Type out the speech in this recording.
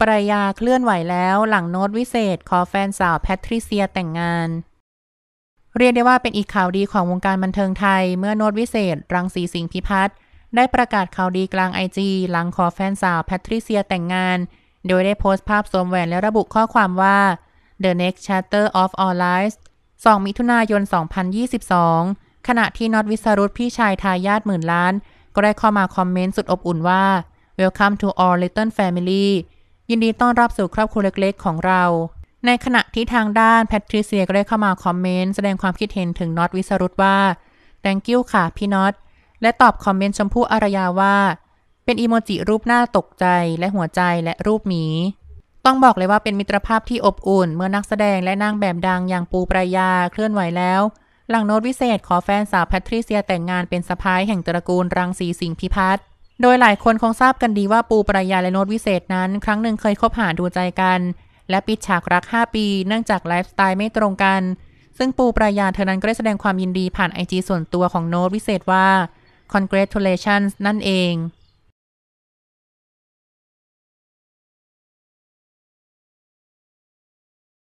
ปรยาเคลื่อนไหวแล้วหลังโน้ตวิเศษขอแฟนสาวแพทริเซียแต่งงาน เรียกได้ว่าเป็นอีกข่าวดีของวงการบันเทิงไทยเมื่อโน้ตวิเศษรังสีสิงพิพัฒน์ได้ประกาศข่าวดีกลางไอจีหลังขอแฟนสาวแพทริเซียแต่งงาน โดยได้โพสต์ภาพสวมแหวนและระบุข้อความว่า The Next Chapter of Our Lives 2 มิถุนายน 2022 ขณะที่น็อตวิสรุตพี่ชายทายาทหมื่นล้าน ก็ได้เข้ามาคอมเมนต์สุดอบอุ่นว่า Welcome to all little family ยินดีต้อนรับสู่ครอบครัวเล็กๆ ของเรา ในขณะที่ทางด้านแพทริเซียก็ได้เข้ามาคอมเมนต์ แสดงความคิดเห็นถึงน็อตวิสรุตว่า thank you ค่ะ พี่น็อตและตอบคอมเมนต์ชมพู่อารยาว่า เป็นอีโมจิรูปหน้าตกใจและหัวใจและรูปหมี ต้องบอกเลยว่าเป็นมิตรภาพที่อบอุ่น เมื่อนักแสดงและนางแบบดังอย่างปูปรายาเคลื่อนไหวแล้ว หลังโน้ตวิเศษขอแฟนสาวแพทริเซีย แต่งงานเป็นสะพ้ายแห่งตระกูลรังสีสิงพิพัฒน์โดย หลายคนคงทราบกันดีว่าปูปรายาและโน้ตวิเศษนั้น ครั้งหนึ่งเคย คบ หา ดูใจกัน และปิดฉาก รัก5ปี เนื่องจาก ไลฟ์สไตล์ไม่ตรงกัน ซึ่งปูปรายาเธอนั้น ก็ ได้ แสดงความยินดีผ่านไอจีส่วนตัวของโน้ตวิเศษ ว่า congratulations นั่นเอง